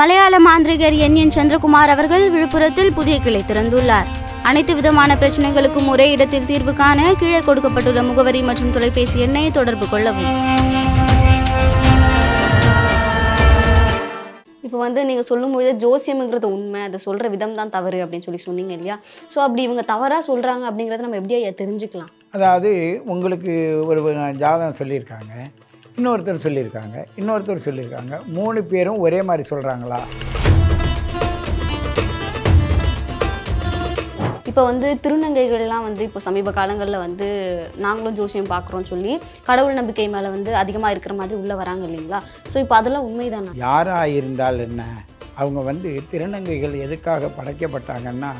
மலையாள மாந்திரிகர் என் என் சந்திரகுமார் அவர்கள் விழுப்புரத்தில் புதிய கிளை திறந்துள்ளார் அனைத்து விதமான பிரச்சனைகளுக்கும் ஒரே இடத்தில் தீர்வு காண கீழே கொடுக்கப்பட்டுள்ள முகவரி மற்றும் தொலைபேசி எண்ணை தொடர்பு கொள்ளவும் இப்போ வந்து நீங்கள் சொல்லும்பொழுது ஜோசியம்ங்கிறது உண்மை அதை சொல்கிற விதம் தான் தவறு அப்படின்னு சொல்லி சொன்னீங்க இல்லையா ஸோ அப்படி இவங்க தவறாக சொல்கிறாங்க அப்படிங்கிறத நம்ம எப்படியா தெரிஞ்சுக்கலாம் அதாவது உங்களுக்கு ஒரு ஜாதகம் சொல்லியிருக்காங்க இன்னொருத்தர் சொல்லியிருக்காங்க இன்னொருத்தர் சொல்லியிருக்காங்க மூணு பேரும் ஒரே மாதிரி சொல்கிறாங்களா இப்போ வந்து திருநங்கைகள்லாம் வந்து இப்போ சமீப காலங்களில் வந்து நாங்களும் ஜோசியம் பார்க்குறோம் சொல்லி கடவுள் நம்பிக்கை மேலே வந்து அதிகமாக இருக்கிற மாதிரி உள்ளே வராங்க இல்லைங்களா ஸோ இப்போ அதெல்லாம் உண்மைதானா யாராக இருந்தால் என்ன அவங்க வந்து திருநங்கைகள் எதுக்காக படைக்கப்பட்டாங்கன்னா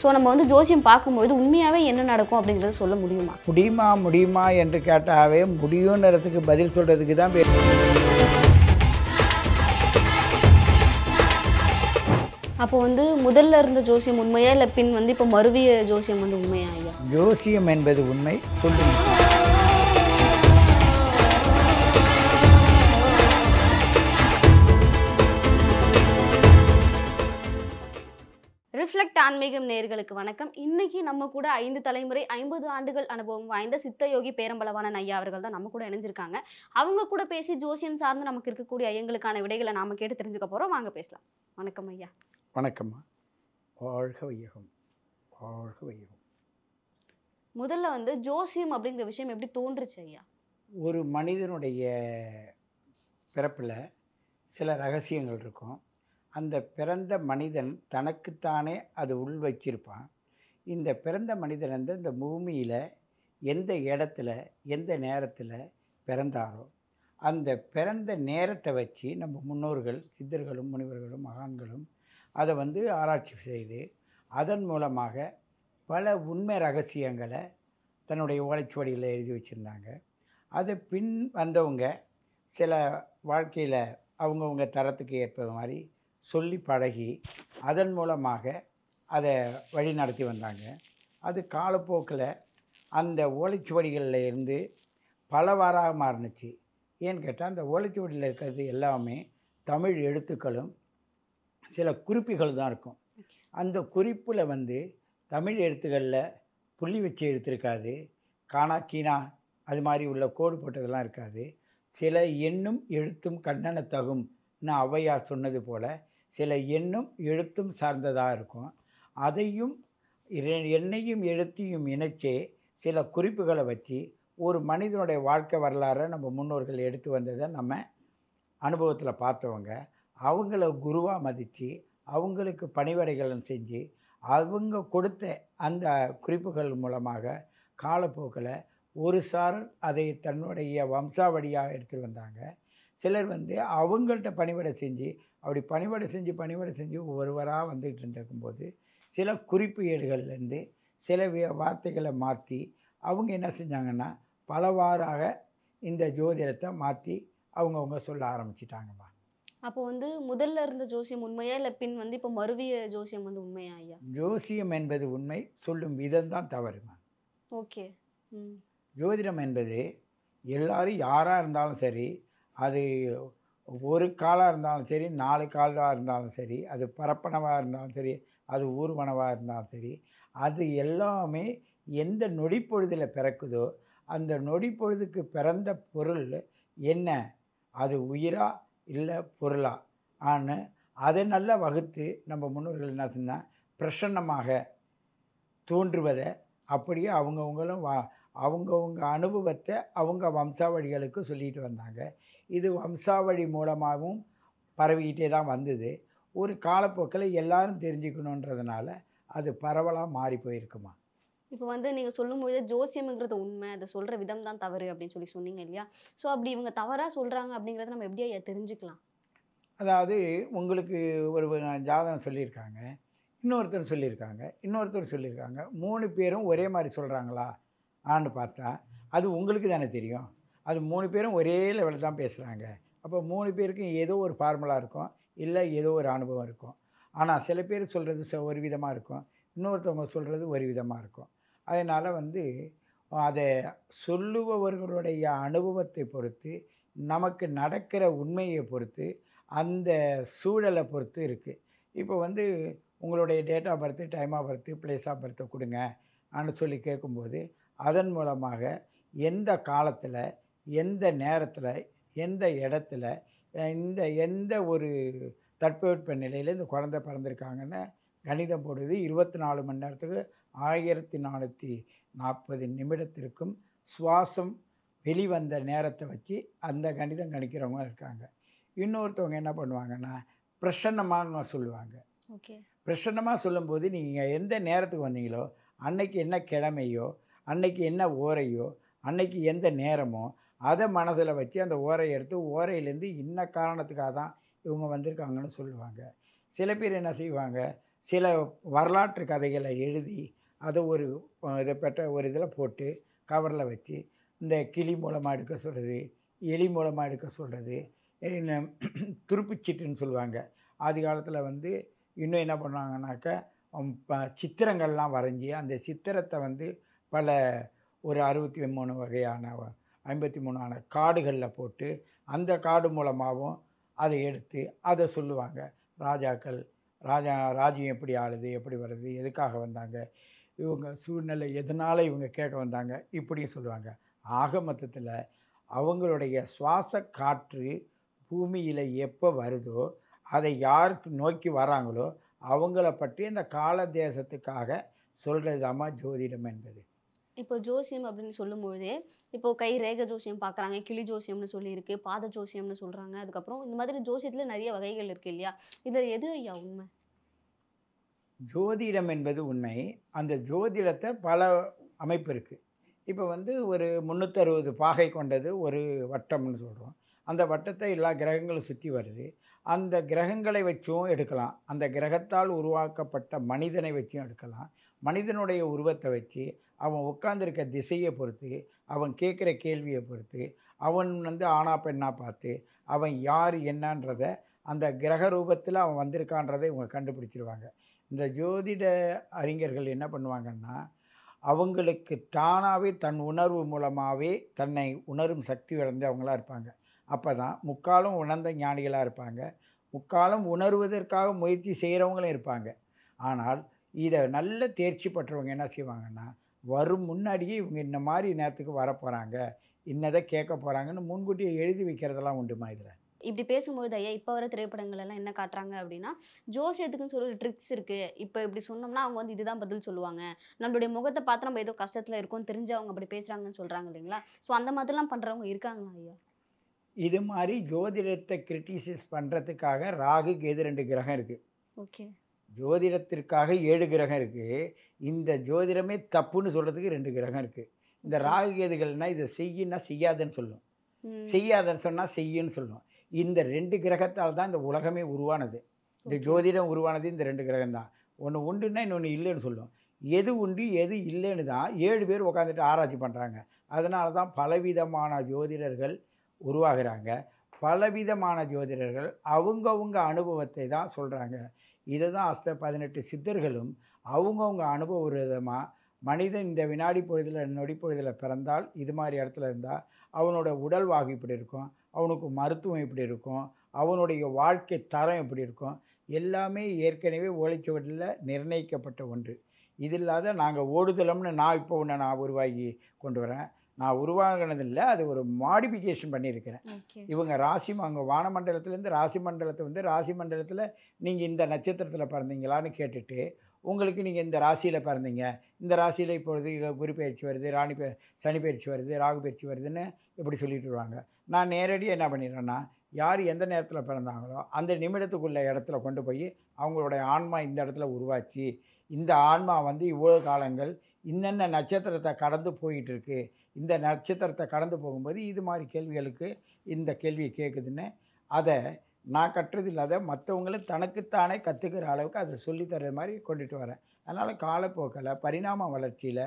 ஸோ நம்ம வந்து ஜோசியம் பார்க்கும்போது உண்மையாகவே என்ன நடக்கும் அப்படிங்கிறத சொல்ல முடியுமா முடியுமா முடியுமா என்று கேட்டாவே முடியும்ன்றதுக்கு பதில் சொல்கிறதுக்கு தான் அப்போ வந்து முதல்ல இருந்த ஜோசியம் உண்மையா இல்லை பின் வந்து இப்போ மறுவிய ஜோசியம் வந்து உண்மையா ஜோசியம் என்பது உண்மை சொல்லுங்கள் கனெக்ட் ஆன்மீகம் நேர்களுக்கு வணக்கம் இன்னைக்கு நம்ம கூட ஐந்து தலைமுறை ஐம்பது ஆண்டுகள் அனுபவம் வாய்ந்த சித்தயோகி பேரம்பளவான ஐயா அவர்கள் தான் நம்ம கூட இணைஞ்சிருக்காங்க அவங்க கூட பேசி ஜோசியம் சார்ந்து நமக்கு இருக்கக்கூடிய ஐயங்களுக்கான விடைகளை நாம கேட்டு தெரிஞ்சுக்க போறோம் வாங்க பேசலாம் வணக்கம் ஐயா வணக்கம்மா வாழ்க வையகம் வாழ்க வையகம் முதல்ல வந்து ஜோசியம் அப்படிங்கிற விஷயம் எப்படி தோன்றுச்சு ஐயா ஒரு மனிதனுடைய பிறப்பில் சில ரகசியங்கள் இருக்கும் அந்த பிறந்த மனிதன் தனக்குத்தானே அது உள் வச்சிருப்பான் இந்த பிறந்த மனிதன் வந்து இந்த பூமியில் எந்த இடத்துல எந்த நேரத்தில் பிறந்தாரோ அந்த பிறந்த நேரத்தை வச்சு நம்ம முன்னோர்கள் சித்தர்களும் முனிவர்களும் மகான்களும் அதை வந்து ஆராய்ச்சி செய்து அதன் மூலமாக பல உண்மை ரகசியங்களை தன்னுடைய ஓலைச்சுவடியில் எழுதி வச்சுருந்தாங்க அதை பின் வந்தவங்க சில வாழ்க்கையில் அவங்கவுங்க தரத்துக்கு ஏற்ப மாதிரி சொல்லி பழகி அதன் மூலமாக அதை வழி நடத்தி வந்தாங்க அது காலப்போக்கில் அந்த ஓலைச்சுவடிகளில் இருந்து பலவாறாக மாறினுச்சு ஏன்னு கேட்டால் அந்த ஓலைச்சுவடியில் இருக்கிறது எல்லாமே தமிழ் எழுத்துக்களும் சில குறிப்புகள் தான் இருக்கும் அந்த குறிப்பில் வந்து தமிழ் எழுத்துக்களில் புள்ளி வச்சு எழுத்துருக்காது காணா கீணா அது மாதிரி உள்ள கோடு போட்டதெல்லாம் இருக்காது சில எண்ணும் எழுத்தும் கண்ணன நான் ஔவையார் சொன்னது போல் சில எண்ணும் எழுத்தும் சார்ந்ததாக இருக்கும் அதையும் எண்ணையும் எழுத்தையும் இணைச்சே சில குறிப்புகளை வச்சு ஒரு மனிதனுடைய வாழ்க்கை வரலாறை நம்ம முன்னோர்கள் எடுத்து வந்ததை நம்ம அனுபவத்தில் பார்த்தவங்க அவங்கள குருவாக மதித்து அவங்களுக்கு பணிவடைகளும் செஞ்சு அவங்க கொடுத்த அந்த குறிப்புகள் மூலமாக காலப்போக்கில் ஒரு சார் அதை தன்னுடைய வம்சாவடியாக எடுத்துகிட்டு வந்தாங்க சிலர் வந்து அவங்கள்ட்ட பணிவிட செஞ்சு அப்படி பணிபடை செஞ்சு பணிபடை செஞ்சு ஒருவராக வந்துக்கிட்டு இருந்திருக்கும்போது சில குறிப்பு ஏடுகள்லேருந்து சில வார்த்தைகளை மாற்றி அவங்க என்ன செஞ்சாங்கன்னா பலவாறாக இந்த ஜோதிடத்தை மாற்றி அவங்கவுங்க சொல்ல ஆரம்பிச்சிட்டாங்கம்மா அப்போ வந்து முதல்ல இருந்த ஜோசியம் உண்மையா இல்லை பின் வந்து இப்போ மறுவிய ஜோசியம் வந்து உண்மையா ஐயா ஜோசியம் என்பது உண்மை சொல்லும் விதம் தான் தவறுமா ஓகே ஜோதிடம் என்பது எல்லாரும் யாராக இருந்தாலும் சரி அது ஒரு காலாக இருந்தாலும் சரி நாலு காலாக இருந்தாலும் சரி அது பரப்பனவாக இருந்தாலும் சரி அது ஊர்வனவாக இருந்தாலும் சரி அது எல்லாமே எந்த நொடிப்பொழுதில் பிறக்குதோ அந்த நொடிப்பொழுதுக்கு பிறந்த பொருள் என்ன அது உயிரா இல்லை பொருளா ஆன்னு அதை நல்லா வகுத்து நம்ம முன்னோர்கள் என்ன சொன்னால் பிரசன்னமாக தோன்றுவதை அப்படியே அவங்கவுங்களும் வா அவங்கவுங்க அனுபவத்தை அவங்க வம்சாவழிகளுக்கு சொல்லிட்டு வந்தாங்க இது வம்சாவழி மூலமாகவும் பரவிக்கிட்டே தான் வந்தது ஒரு காலப்போக்கில் எல்லாரும் தெரிஞ்சுக்கணுன்றதுனால அது பரவலாக மாறி போயிருக்குமா இப்போ வந்து நீங்கள் சொல்லும்பொழுது ஜோசியம்ங்கிறது உண்மை அதை சொல்கிற விதம் தான் தவறு அப்படின்னு சொல்லி சொன்னீங்க இல்லையா ஸோ அப்படி இவங்க தவறாக சொல்கிறாங்க அப்படிங்கிறத நம்ம எப்படியா தெரிஞ்சுக்கலாம் அதாவது உங்களுக்கு ஒரு ஜாதகம் சொல்லியிருக்காங்க இன்னொருத்தர் சொல்லியிருக்காங்க இன்னொருத்தர் சொல்லியிருக்காங்க மூணு பேரும் ஒரே மாதிரி சொல்கிறாங்களா ஆன்னு பார்த்தா அது உங்களுக்கு தானே தெரியும் அது மூணு பேரும் ஒரே லெவலில் தான் பேசுகிறாங்க அப்போ மூணு பேருக்கும் ஏதோ ஒரு ஃபார்முலா இருக்கும் இல்லை ஏதோ ஒரு அனுபவம் இருக்கும் ஆனால் சில பேர் சொல்கிறது ஒரு விதமாக இருக்கும் இன்னொருத்தவங்க சொல்கிறது ஒரு விதமாக இருக்கும் அதனால் வந்து அதை சொல்லுபவர்களுடைய அனுபவத்தை பொறுத்து நமக்கு நடக்கிற உண்மையை பொறுத்து அந்த சூழலை பொறுத்து இருக்குது இப்போ வந்து உங்களுடைய date of birth time of birth place of பர்த்தை கொடுங்க அப்படின்னு சொல்லி கேட்கும்போது அதன் மூலமாக எந்த காலத்தில் எந்த நேரத்தில் எந்த இடத்துல இந்த எந்த ஒரு தட்பவெட்ப நிலையில் இந்த குழந்த பிறந்திருக்காங்கன்னு கணிதம் போடுவது இருபத்தி நாலு மணி நேரத்துக்கு ஆயிரத்தி நானூற்றி நாற்பது நிமிடத்திற்கும் சுவாசம் வெளிவந்த நேரத்தை வச்சு அந்த கணிதம் கணிக்கிறவங்க இருக்காங்க இன்னொருத்தவங்க என்ன பண்ணுவாங்கன்னா பிரசன்னமாக சொல்லுவாங்க பிரசன்னமாக சொல்லும்போது நீங்கள் எந்த நேரத்துக்கு வந்தீங்களோ அன்னைக்கு என்ன கிழமையோ அன்னைக்கு என்ன ஓரையோ அன்னைக்கு எந்த நேரமோ அதை மனசில் வச்சு அந்த ஓரையை எடுத்து ஓரையிலேருந்து இன்ன காரணத்துக்காக தான் இவங்க வந்திருக்காங்கன்னு சொல்லுவாங்க சில பேர் என்ன செய்வாங்க சில வரலாற்று கதைகளை எழுதி அதை ஒரு இதை பெற்ற ஒரு இதில் போட்டு கவரில் வச்சு இந்த கிளி மூலமாக எடுக்க சொல்கிறது எலி மூலமாக எடுக்க சொல்கிறது துருப்புச்சிட்டுன்னு சொல்லுவாங்க ஆதி காலத்தில் வந்து இன்னும் என்ன பண்ணுவாங்கனாக்கா சித்திரங்கள்லாம் வரைஞ்சி அந்த சித்திரத்தை வந்து பல ஒரு அறுபத்தி மூணு வகையான ஐம்பத்தி மூணான காடுகளில் போட்டு அந்த காடு மூலமாகவும் அதை எடுத்து அதை சொல்லுவாங்க ராஜாக்கள் ராஜா ராஜ்யம் எப்படி ஆளுது எப்படி வருது எதுக்காக வந்தாங்க இவங்க சூழ்நிலை எதனால் இவங்க கேட்க வந்தாங்க இப்படியும் சொல்லுவாங்க ஆக மொத்தத்தில் அவங்களுடைய சுவாச காற்று பூமியில் எப்போ வருதோ அதை யாருக்கு நோக்கி வராங்களோ அவங்கள பற்றி இந்த கால தேசத்துக்காக சொல்கிறது தான் ஜோதிடம் என்பது இப்போ ஜோசியம் அப்படின்னு சொல்லும்பொழுதே இப்போ கை ரேக ஜோசியம் பார்க்குறாங்க கிளி ஜோசியம்னு சொல்லியிருக்கு பாத ஜோசியம்னு சொல்கிறாங்க அதுக்கப்புறம் இந்த மாதிரி ஜோசியத்தில் நிறைய வகைகள் இருக்குது இல்லையா இதில் எது ஐயா உண்மை ஜோதிடம் என்பது உண்மை அந்த ஜோதிடத்தை பல அமைப்பு இருக்குது இப்போ வந்து ஒரு முந்நூற்றறுபது பாகை கொண்டது ஒரு வட்டம்னு சொல்கிறோம் அந்த வட்டத்தை எல்லா கிரகங்களும் சுற்றி வருது அந்த கிரகங்களை வச்சும் எடுக்கலாம் அந்த கிரகத்தால் உருவாக்கப்பட்ட மனிதனை வச்சும் எடுக்கலாம் மனிதனுடைய உருவத்தை வச்சு அவன் உட்காந்துருக்க திசையை பொறுத்து அவன் கேட்குற கேள்வியை பொறுத்து அவன் வந்து ஆனா பெண்ணாக பார்த்து அவன் யார் என்னன்றத அந்த கிரக ரூபத்தில் அவன் வந்திருக்கான்றதை இவங்க கண்டுபிடிச்சிருவாங்க இந்த ஜோதிட அறிஞர்கள் என்ன பண்ணுவாங்கன்னா அவங்களுக்கு தானாகவே தன் உணர்வு மூலமாகவே தன்னை உணரும் சக்தி வளர்ந்து அவங்களா இருப்பாங்க அப்போ தான் முக்காலும் உணர்ந்த ஞானிகளாக இருப்பாங்க முக்காலம் உணர்வதற்காக முயற்சி செய்கிறவங்களும் இருப்பாங்க ஆனால் இதை நல்ல தேர்ச்சி பெற்றவங்க என்ன செய்வாங்கன்னா வரும் முன்னாடியே இவங்க இந்த மாதிரி நேரத்துக்கு வரப்போகிறாங்க இன்னதை கேட்க போகிறாங்கன்னு முன்கூட்டியே எழுதி வைக்கிறதெல்லாம் உண்டுமா இதில் இப்படி பேசும்போது ஐயா இப்போ வர திரைப்படங்கள் எல்லாம் என்ன காட்டுறாங்க அப்படின்னா ஜோசியத்துக்குன்னு சொல்லி ட்ரிக்ஸ் இருக்குது இப்போ இப்படி சொன்னோம்னா அவங்க வந்து இதுதான் பதில் சொல்லுவாங்க நம்மளுடைய முகத்தை பார்த்து நம்ம ஏதோ கஷ்டத்தில் இருக்கோம் தெரிஞ்சு அவங்க அப்படி பேசுகிறாங்கன்னு சொல்கிறாங்க இல்லைங்களா ஸோ அந்த மாதிரிலாம் பண்ணுறவங்க இருக்காங்களா ஐயா இது மாதிரி ஜோதிடத்தை கிரிட்டிசைஸ் பண்ணுறதுக்காக ராகு கேது ரெண்டு கிரகம் இருக்குது ஓகே ஜோதிடத்திற்காக ஏழு கிரகம் இருக்குது இந்த ஜோதிடமே தப்புன்னு சொல்கிறதுக்கு ரெண்டு கிரகம் இருக்குது இந்த ராகு கேதுகள்னால் இதை செய்யின்னா செய்யாதுன்னு சொல்லும் செய்யாதுன்னு சொன்னால் செய்யுன்னு சொல்லும் இந்த ரெண்டு கிரகத்தால் தான் இந்த உலகமே உருவானது இந்த ஜோதிடம் உருவானது இந்த ரெண்டு கிரகம் தான் ஒன்று உண்டுன்னா இன்னொன்று இல்லைன்னு சொல்லும் எது உண்டு எது இல்லைன்னு தான் ஏழு பேர் உட்காந்துட்டு ஆராய்ச்சி பண்ணுறாங்க அதனால தான் பலவிதமான ஜோதிடர்கள் உருவாகிறாங்க பலவிதமான ஜோதிடர்கள் அவங்கவுங்க அனுபவத்தை தான் சொல்கிறாங்க இதை தான் அஸ்த பதினெட்டு சித்தர்களும் அவங்கவுங்க அனுபவ விதமாக மனிதன் இந்த வினாடி பொழுதில் நொடி பொழுதில் பிறந்தால் இது மாதிரி இடத்துல இருந்தால் அவனோட உடல் வாகு இப்படி இருக்கும் அவனுக்கு மருத்துவம் இப்படி இருக்கும் அவனுடைய வாழ்க்கை தரம் இப்படி இருக்கும் எல்லாமே ஏற்கனவே ஓலைச்சுவடில் நிர்ணயிக்கப்பட்ட ஒன்று இது இல்லாத நாங்கள் ஓடுதலம்னு நான் இப்போ ஒன்று நான் உருவாகி கொண்டு வரேன் நான் உருவாகினதில்லை அது ஒரு மாடிஃபிகேஷன் பண்ணியிருக்கிறேன் இவங்க ராசி அவங்க வானமண்டலத்துலேருந்து ராசி மண்டலத்தை வந்து ராசி மண்டலத்தில் நீங்கள் இந்த நட்சத்திரத்தில் பிறந்தீங்களான்னு கேட்டுட்டு உங்களுக்கு நீங்கள் இந்த ராசியில் பிறந்தீங்க இந்த ராசியில் இப்பொழுது குரு பயிற்சி வருது ராணி பே சனி பயிற்சி வருது ராகு பயிற்சி வருதுன்னு இப்படி சொல்லிட்டு வருவாங்க நான் நேரடியாக என்ன பண்ணிடுறேன்னா யார் எந்த நேரத்தில் பிறந்தாங்களோ அந்த நிமிடத்துக்குள்ள இடத்துல கொண்டு போய் அவங்களுடைய ஆன்மா இந்த இடத்துல உருவாச்சு இந்த ஆன்மா வந்து இவ்வளோ காலங்கள் இன்னென்ன நட்சத்திரத்தை கடந்து போயிட்டுருக்கு இந்த நட்சத்திரத்தை கடந்து போகும்போது இது மாதிரி கேள்விகளுக்கு இந்த கேள்வியை கேட்குதுன்னு அதை நான் கற்றது இல்லாத மற்றவங்களும் தனக்குத்தானே கற்றுக்கிற அளவுக்கு அதை சொல்லித்தர மாதிரி கொண்டுட்டு வரேன் அதனால் காலப்போக்கில் பரிணாம வளர்ச்சியில்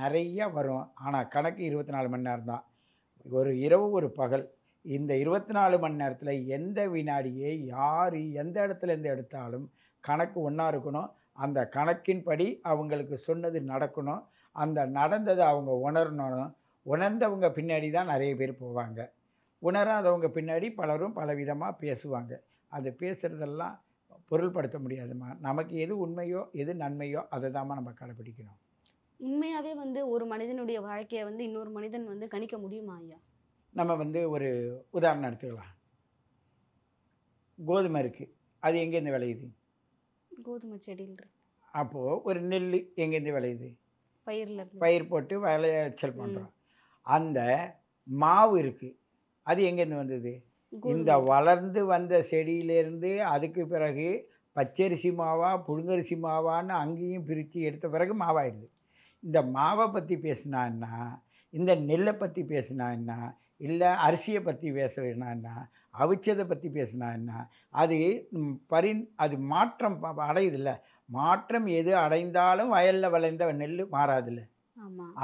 நிறைய வரும் ஆனால் கணக்கு இருபத்தி நாலு மணி நேரம் தான் ஒரு இரவு ஒரு பகல் இந்த இருபத்தி நாலு மணி நேரத்தில் எந்த வினாடியே யார் எந்த இடத்துலேருந்து எடுத்தாலும் கணக்கு ஒன்றா இருக்கணும் அந்த கணக்கின்படி அவங்களுக்கு சொன்னது நடக்கணும் அந்த நடந்ததை அவங்க உணரணும் உணர்ந்தவங்க பின்னாடி தான் நிறைய பேர் போவாங்க உணராதவங்க பின்னாடி பலரும் பலவிதமாக பேசுவாங்க அது பேசுகிறதெல்லாம் பொருள்படுத்த முடியாதுமா நமக்கு எது உண்மையோ எது நன்மையோ அதை தாம்மா நம்ம கடைபிடிக்கணும் உண்மையாகவே வந்து ஒரு மனிதனுடைய வாழ்க்கையை வந்து இன்னொரு மனிதன் வந்து கணிக்க முடியுமா ஐயா நம்ம வந்து ஒரு உதாரணம் எடுத்துக்கலாம் கோதுமை இருக்குது அது எங்கேருந்து விளையுது கோதுமை செடியில் இருக்கு அப்போது ஒரு நெல் எங்கேருந்து விளையுது பயிரில் பயிர் போட்டு விளையாச்சல் பண்ணுறோம் அந்த மாவு இருக்குது அது எங்கேருந்து வந்தது இந்த வளர்ந்து வந்த செடியிலேருந்து அதுக்கு பிறகு பச்சரிசி மாவா புழுங்கரிசி மாவான்னு அங்கேயும் பிரித்து எடுத்த பிறகு மாவாயிடுது இந்த மாவை பற்றி பேசினான்னா இந்த நெல்லை பற்றி பேசினான்னா இல்லை அரிசியை பற்றி பேசுனான்னா அவிச்சதை பற்றி பேசினான்னா அது பரி அது மாற்றம் அடையுதில்ல மாற்றம் எது அடைந்தாலும் வயலில் விளைந்த நெல் மாறாதில்லை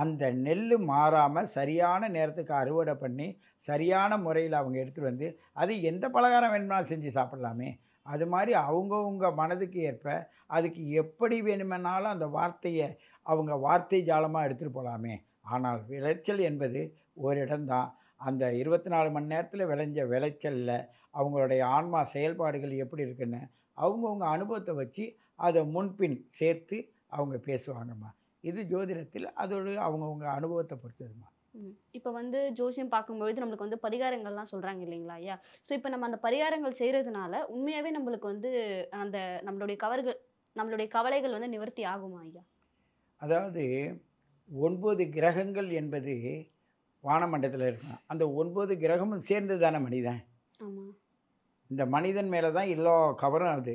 அந்த நெல் மாறாமல் சரியான நேரத்துக்கு அறுவடை பண்ணி சரியான முறையில் அவங்க எடுத்துகிட்டு வந்து அது எந்த பலகாரம் வேணுமாலும் செஞ்சு சாப்பிட்லாமே அது மாதிரி அவங்கவுங்க மனதுக்கு ஏற்ப அதுக்கு எப்படி வேணுமென்னாலும் அந்த வார்த்தையை அவங்க வார்த்தை ஜாலமாக எடுத்துகிட்டு போகலாமே ஆனால் விளைச்சல் என்பது ஒரு இடம்தான் அந்த இருபத்தி நாலு மணி நேரத்தில் விளைஞ்ச விளைச்சலில் அவங்களுடைய ஆன்மா செயல்பாடுகள் எப்படி இருக்குன்னு அவங்கவுங்க அனுபவத்தை வச்சு அதை முன்பின் சேர்த்து அவங்க பேசுவாங்கம்மா இது ஜோதிடத்தில் அதோடு அவங்கவுங்க அனுபவத்தை பொறுத்ததுமா இப்போ வந்து ஜோசியம் பார்க்கும்பொழுது நம்மளுக்கு வந்து பரிகாரங்கள்லாம் சொல்கிறாங்க இல்லைங்களா ஐயா ஸோ இப்போ நம்ம அந்த பரிகாரங்கள் செய்கிறதுனால உண்மையாகவே நம்மளுக்கு வந்து அந்த நம்மளுடைய கவர்கள் நம்மளுடைய கவலைகள் வந்து நிவர்த்தி ஆகுமா ஐயா அதாவது ஒன்பது கிரகங்கள் என்பது வானமண்டலத்தில் இருக்கும் அந்த ஒன்பது கிரகமும் சேர்ந்து தானே மனிதன் இந்த மனிதன் மேலே தான் எல்லா கவரும் அது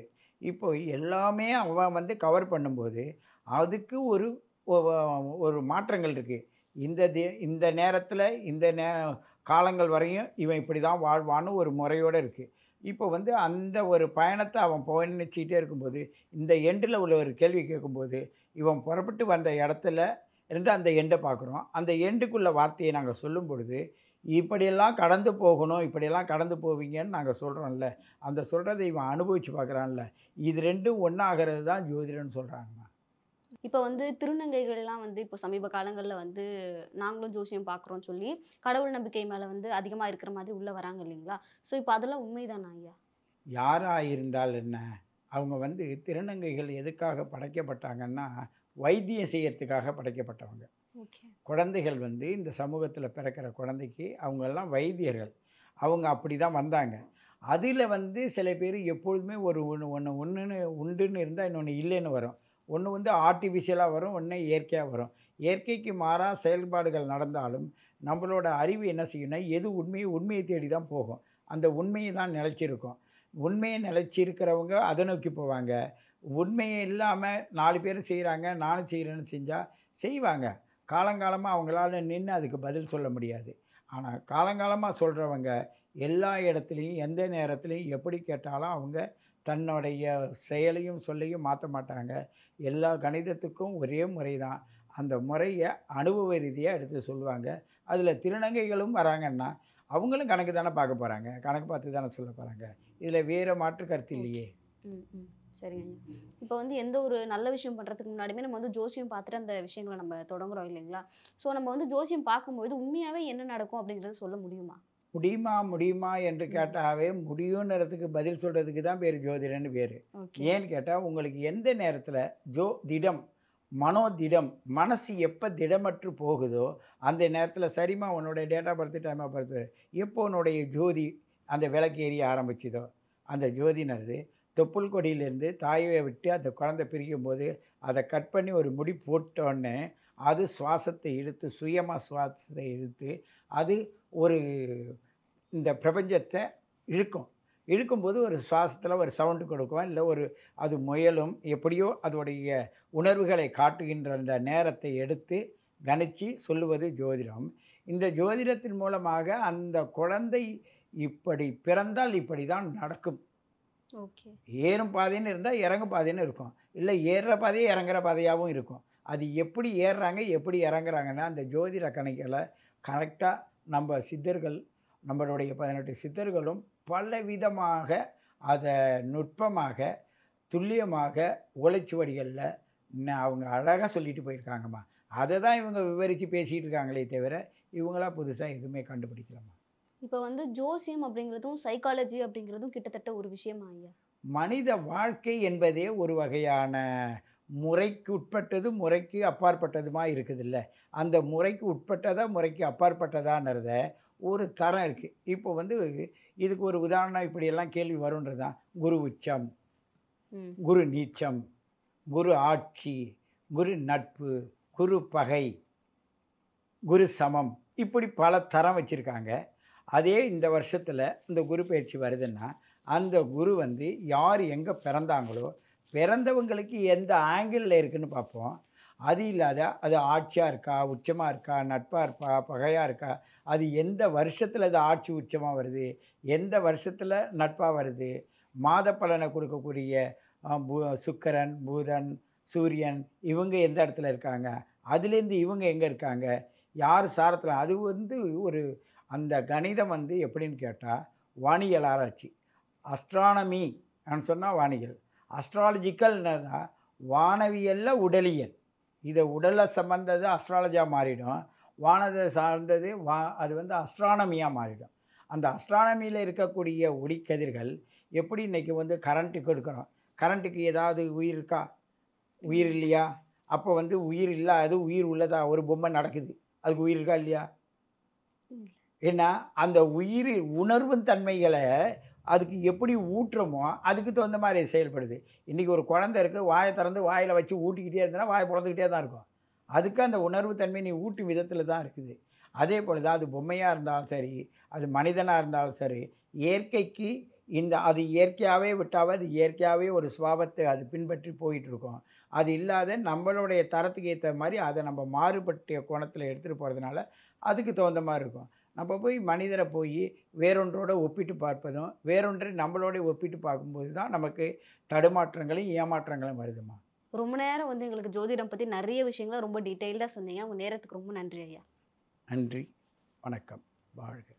இப்போ எல்லாமே அவன் வந்து கவர் பண்ணும்போது அதுக்கு ஒரு ஒரு மாற்றங்கள் இருக்குது இந்த தே இந்த நேரத்தில் இந்த நே காலங்கள் வரையும் இவன் இப்படி தான் வாழ்வான்னு ஒரு முறையோடு இருக்குது இப்போ வந்து அந்த ஒரு பயணத்தை அவன் பயணிச்சிக்கிட்டே இருக்கும்போது இந்த எண்டில் உள்ள ஒரு கேள்வி கேட்கும்போது இவன் புறப்பட்டு வந்த இடத்துல இருந்து அந்த எண்டை பார்க்குறோம் அந்த எண்டுக்குள்ள வார்த்தையை நாங்கள் சொல்லும் பொழுது இப்படியெல்லாம் கடந்து போகணும் இப்படியெல்லாம் கடந்து போவீங்கன்னு நாங்கள் சொல்கிறோம்ல அந்த சொல்கிறத இவன் அனுபவித்து பார்க்குறான்ல இது ரெண்டும் ஒன்றாகிறது தான் ஜோதிடன்னு சொல்கிறாங்க இப்போ வந்து திருநங்கைகள்லாம் வந்து இப்போ சமீப காலங்களில் வந்து நாங்களும் ஜோசியம் பார்க்குறோம் சொல்லி கடவுள் நம்பிக்கை மேலே வந்து அதிகமாக இருக்கிற மாதிரி உள்ளே வராங்க இல்லைங்களா ஸோ இப்போ அதெல்லாம் உண்மைதானா ஐயா யாராக இருந்தால் என்ன அவங்க வந்து திருநங்கைகள் எதுக்காக படைக்கப்பட்டாங்கன்னா வைத்தியம் செய்யறதுக்காக படைக்கப்பட்டவங்க குழந்தைகள் வந்து இந்த சமூகத்தில் பிறக்கிற குழந்தைக்கு அவங்கெல்லாம் வைத்தியர்கள் அவங்க அப்படி தான் வந்தாங்க அதில் வந்து சில பேர் எப்பொழுதுமே ஒரு ஒன்று ஒன்று ஒன்றுன்னு உண்டுன்னு இருந்தால் இன்னொன்று இல்லைன்னு வரும் ஒன்று வந்து ஆர்டிஃபிஷியலாக வரும் ஒன்று இயற்கையாக வரும் இயற்கைக்கு மாறாக செயல்பாடுகள் நடந்தாலும் நம்மளோட அறிவு என்ன செய்யணும்னா எது உண்மையை உண்மையை தேடி தான் போகும் அந்த உண்மையை தான் நிலச்சிருக்கும் உண்மையை நிலச்சிருக்கிறவங்க அதை நோக்கி போவாங்க உண்மையை இல்லாமல் நாலு பேரும் செய்கிறாங்க நானும் செய்கிறேன்னு செஞ்சால் செய்வாங்க காலங்காலமாக அவங்களால நின்று அதுக்கு பதில் சொல்ல முடியாது ஆனால் காலங்காலமாக சொல்கிறவங்க எல்லா இடத்துலையும் எந்த நேரத்துலையும் எப்படி கேட்டாலும் அவங்க தன்னுடைய செயலையும் சொல்லையும் மாற்ற மாட்டாங்க எல்லா கணிதத்துக்கும் ஒரே முறை தான் அந்த முறையை அனுபவ ரீதியாக எடுத்து சொல்லுவாங்க அதில் திருநங்கைகளும் வராங்கன்னா அவங்களும் கணக்கு தானே பார்க்க போகிறாங்க கணக்கு பார்த்து தானே சொல்ல போகிறாங்க இதில் வேறு மாற்று கருத்து இல்லையே சரிங்க இப்போ வந்து எந்த ஒரு நல்ல விஷயம் பண்ணுறதுக்கு முன்னாடியுமே நம்ம வந்து ஜோசியம் பார்த்துட்டு அந்த விஷயங்களை நம்ம தொடங்குறோம் இல்லைங்களா ஸோ நம்ம வந்து ஜோசியம் பார்க்கும்போது உண்மையாகவே என்ன நடக்கும் அப்படிங்கிறத சொல்ல முடியுமா முடியுமா முடியுமா என்று கேட்டாவே முடியும்ன்றதுக்கு பதில் சொல்கிறதுக்கு தான் பேர் ஜோதிடன்னு பேர் ஏன்னு கேட்டால் உங்களுக்கு எந்த நேரத்தில் ஜோ திடம் மனோ திடம் மனசு எப்போ திடமற்று போகுதோ அந்த நேரத்தில் சரிமா உன்னுடைய date of birth time of birth எப்போ உன்னுடைய ஜோதி அந்த விளக்கு எரிய ஆரம்பிச்சுதோ அந்த ஜோதினது தொப்புள் கொடியிலேருந்து தாயை விட்டு அந்த குழந்தை பிரிக்கும் போது அதை கட் பண்ணி ஒரு முடி போட்டோடனே அது சுவாசத்தை இழுத்து சுயமாக சுவாசத்தை இழுத்து அது ஒரு இந்த பிரபஞ்சத்தை இழுக்கும் இழுக்கும்போது ஒரு சுவாசத்தில் ஒரு சவுண்டு கொடுக்கும் இல்லை ஒரு அது முயலும் எப்படியோ அதோடைய உணர்வுகளை காட்டுகின்ற அந்த நேரத்தை எடுத்து கணித்து சொல்லுவது ஜோதிடம் இந்த ஜோதிடத்தின் மூலமாக அந்த குழந்தை இப்படி பிறந்தால் இப்படி தான் நடக்கும் ஏறும் பாதைன்னு இருந்தால் இறங்கும் பாதைன்னு இருக்கும் இல்லை ஏறுற பாதையே இறங்குற பாதையாகவும் இருக்கும் அது எப்படி ஏறுறாங்க எப்படி இறங்குறாங்கன்னா அந்த ஜோதிட கணக்கில் கரெக்டாக நம்ம சித்தர்கள் நம்மளுடைய பதினெட்டு சித்தர்களும் பல விதமாக அதை நுட்பமாக துல்லியமாக உழைச்சுவடிகளில் அவங்க அழகாக சொல்லிட்டு போயிருக்காங்கம்மா அதை தான் இவங்க விவரித்து பேசிகிட்டு இருக்காங்களே தவிர இவங்களாம் புதுசாக எதுவுமே கண்டுபிடிக்கலாமா இப்போ வந்து ஜோசியம் அப்படிங்கிறதும் சைக்காலஜி அப்படிங்கிறதும் கிட்டத்தட்ட ஒரு விஷயமா ஐயா மனித வாழ்க்கை என்பதே ஒரு வகையான முறைக்கு உட்பட்டது முறைக்கு இருக்குது இருக்குதுல்ல அந்த முறைக்கு உட்பட்டதாக முறைக்கு அப்பாற்பட்டதான்றத ஒரு தரம் இருக்குது இப்போ வந்து இதுக்கு ஒரு உதாரணம் இப்படியெல்லாம் கேள்வி வரும்ன்றதான் குரு உச்சம் குரு நீச்சம் குரு ஆட்சி குரு நட்பு குரு பகை குரு சமம் இப்படி பல தரம் வச்சுருக்காங்க அதே இந்த வருஷத்தில் இந்த குரு பயிற்சி வருதுன்னா அந்த குரு வந்து யார் எங்கே பிறந்தாங்களோ பிறந்தவங்களுக்கு எந்த ஆங்கிளில் இருக்குதுன்னு பார்ப்போம் அது இல்லாத அது ஆட்சியாக இருக்கா உச்சமாக இருக்கா நட்பாக இருப்பா பகையாக இருக்கா அது எந்த வருஷத்தில் அது ஆட்சி உச்சமாக வருது எந்த வருஷத்தில் நட்பாக வருது மாத பலனை கொடுக்கக்கூடிய சுக்கரன் பூதன் சூரியன் இவங்க எந்த இடத்துல இருக்காங்க அதுலேருந்து இவங்க எங்கே இருக்காங்க யார் சாரத்தில் அது வந்து ஒரு அந்த கணிதம் வந்து எப்படின்னு கேட்டால் வானியல் ஆராய்ச்சி அஸ்ட்ரானமி நான் சொன்னால் வானியல் அஸ்ட்ராலஜிக்கல்னா தான் வானவியலில் உடலியல் இதை உடலை சம்மந்தது அஸ்ட்ராலஜியாக மாறிடும் வானதை சார்ந்தது வா அது வந்து அஸ்ட்ரானமியாக மாறிடும் அந்த அஸ்ட்ரானமியில் இருக்கக்கூடிய ஒளிக்கதிர்கள் எப்படி இன்றைக்கி வந்து கரண்ட்டுக்கு எடுக்கிறோம் கரண்ட்டுக்கு ஏதாவது உயிர் இருக்கா உயிர் இல்லையா அப்போ வந்து உயிர் இல்லை அது உயிர் உள்ளதா ஒரு பொம்மை நடக்குது அதுக்கு உயிர் இருக்கா இல்லையா ஏன்னா அந்த உயிர் உணர்வும் தன்மைகளை அதுக்கு எப்படி ஊட்டுறோமோ அதுக்கு தகுந்த மாதிரி செயல்படுது இன்றைக்கி ஒரு குழந்தை இருக்குது வாயை திறந்து வாயில் வச்சு ஊட்டிக்கிட்டே இருந்தனா வாயை பிறந்துக்கிட்டே தான் இருக்கும் அதுக்கு அந்த உணர்வு தன்மை நீ ஊட்டும் விதத்தில் தான் இருக்குது அதே போல் தான் அது பொம்மையாக இருந்தாலும் சரி அது மனிதனாக இருந்தாலும் சரி இயற்கைக்கு இந்த அது இயற்கையாகவே விட்டாவே அது இயற்கையாகவே ஒரு சுவாபத்தை அது பின்பற்றி போயிட்டுருக்கோம் அது இல்லாத நம்மளுடைய தரத்துக்கு ஏற்ற மாதிரி அதை நம்ம மாறுபட்ட கோணத்தில் எடுத்துகிட்டு போகிறதுனால அதுக்கு தகுந்த மாதிரி இருக்கும் நம்ம போய் மனிதரை போய் வேறொன்றோட ஒப்பிட்டு பார்ப்பதும் வேறொன்றை நம்மளோட ஒப்பிட்டு பார்க்கும்போது தான் நமக்கு தடுமாற்றங்களும் ஏமாற்றங்களும் வருதுமா ரொம்ப நேரம் வந்து எங்களுக்கு ஜோதிடம் பற்றி நிறைய விஷயங்களை ரொம்ப டீட்டெயில்டாக சொன்னீங்க உங்கள் நேரத்துக்கு ரொம்ப நன்றி ஐயா நன்றி வணக்கம் வாழ்க